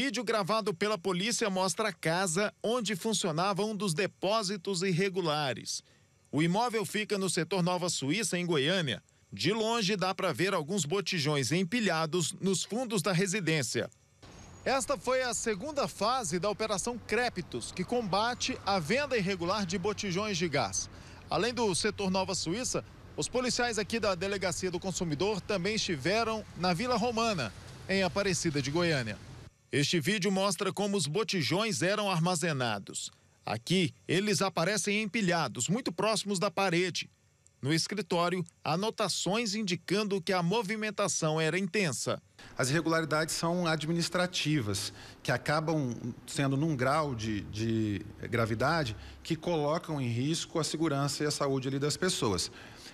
vídeo gravado pela polícia mostra a casa onde funcionava um dos depósitos irregulares. O imóvel fica no setor Nova Suíça, em Goiânia. De longe dá para ver alguns botijões empilhados nos fundos da residência. Esta foi a segunda fase da Operação Crépitos, que combate a venda irregular de botijões de gás. Além do setor Nova Suíça, os policiais aqui da Delegacia do Consumidor também estiveram na Vila Romana, em Aparecida de Goiânia. Este vídeo mostra como os botijões eram armazenados. Aqui, eles aparecem empilhados, muito próximos da parede. No escritório, anotações indicando que a movimentação era intensa. As irregularidades são administrativas, que acabam sendo num grau de, de gravidade que colocam em risco a segurança e a saúde ali das pessoas.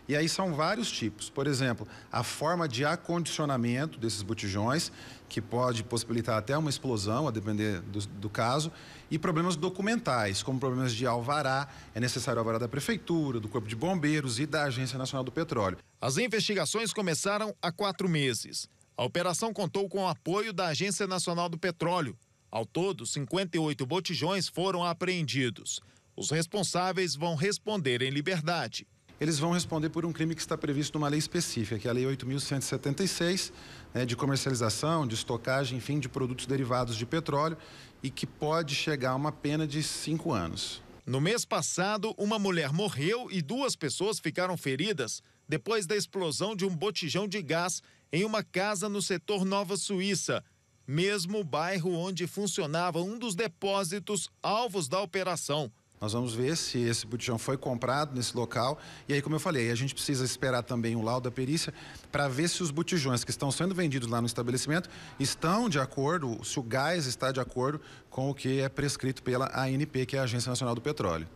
E aí são vários tipos. Por exemplo, a forma de acondicionamento desses botijões, que pode possibilitar até uma explosão, a depender do, do, caso, e problemas documentais, como problemas de alvará, é necessário alvará da prefeitura, do corpo de bombeiros e da Agência Nacional do Petróleo. As investigações começaram há quatro meses. A operação contou com o apoio da Agência Nacional do Petróleo. Ao todo, 58 botijões foram apreendidos. Os responsáveis vão responder em liberdade. Eles vão responder por um crime que está previsto numa lei específica, que é a Lei 8.176, né, de comercialização, de estocagem, enfim, de produtos derivados de petróleo, e que pode chegar a uma pena de cinco anos. No mês passado, uma mulher morreu e duas pessoas ficaram feridas depois da explosão de um botijão de gás em uma casa no setor Nova Suíça, mesmo bairro onde funcionava um dos depósitos alvos da operação. Nós vamos ver se esse botijão foi comprado nesse local. E aí, como eu falei, a gente precisa esperar também o laudo da perícia para ver se os botijões que estão sendo vendidos lá no estabelecimento estão de acordo, se o gás está de acordo com o que é prescrito pela ANP, que é a Agência Nacional do Petróleo.